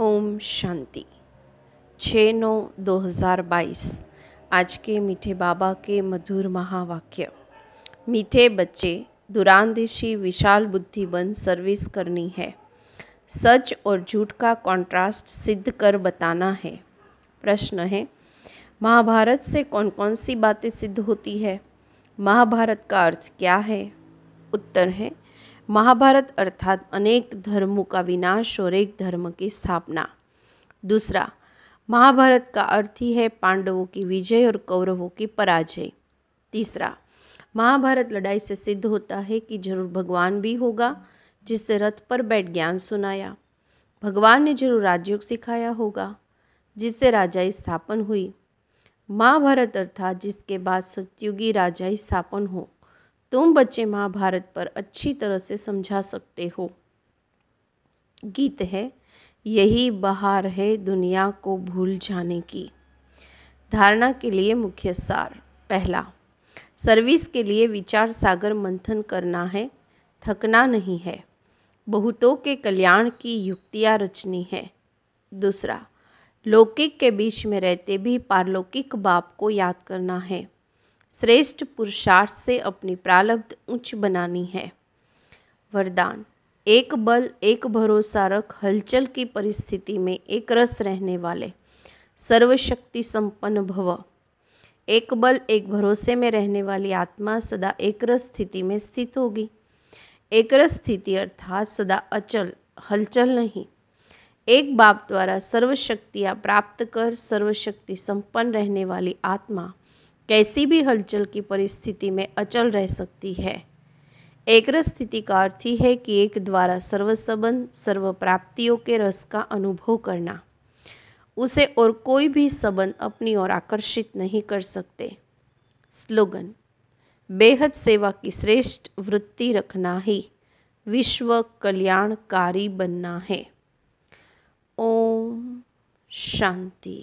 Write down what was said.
ओम शांति छः नौ दो हज़ार बाईस आज के मीठे बाबा के मधुर महावाक्य मीठे बच्चे दुरानदेशी विशाल बुद्धि बन सर्विस करनी है सच और झूठ का कंट्रास्ट सिद्ध कर बताना है प्रश्न है महाभारत से कौन कौन सी बातें सिद्ध होती है महाभारत का अर्थ क्या है उत्तर है महाभारत अर्थात अनेक धर्मों का विनाश और एक धर्म की स्थापना दूसरा महाभारत का अर्थ ही है पांडवों की विजय और कौरवों की पराजय तीसरा महाभारत लड़ाई से सिद्ध होता है कि जरूर भगवान भी होगा जिससे रथ पर बैठ ज्ञान सुनाया भगवान ने जरूर राजयोग सिखाया होगा जिससे राजाई स्थापन हुई महाभारत अर्थात जिसके बाद सत्युगी राजाई स्थापन हो तुम बच्चे महाभारत पर अच्छी तरह से समझा सकते हो गीत है यही बहार है दुनिया को भूल जाने की धारणा के लिए मुख्य सार पहला सर्विस के लिए विचार सागर मंथन करना है थकना नहीं है बहुतों के कल्याण की युक्तियाँ रचनी है दूसरा लौकिक के बीच में रहते भी पारलौकिक बाप को याद करना है श्रेष्ठ पुरुषार्थ से अपनी प्रालब्ध उच्च बनानी है वरदान एक बल एक भरोसा रख हलचल की परिस्थिति में एक रस रहने वाले सर्वशक्ति संपन्न भव एक बल एक भरोसे में रहने वाली आत्मा सदा एक रस स्थिति में स्थित होगी एक रस स्थिति अर्थात सदा अचल हलचल नहीं एक बाप द्वारा सर्वशक्तियाँ प्राप्त कर सर्वशक्ति संपन्न रहने वाली आत्मा कैसी भी हलचल की परिस्थिति में अचल रह सकती है एक स्थिति का अर्थ ही है कि एक द्वारा सर्वसंबंध सर्व प्राप्तियों के रस का अनुभव करना उसे और कोई भी संबंध अपनी ओर आकर्षित नहीं कर सकते स्लोगन बेहद सेवा की श्रेष्ठ वृत्ति रखना ही विश्व कल्याणकारी बनना है ओम शांति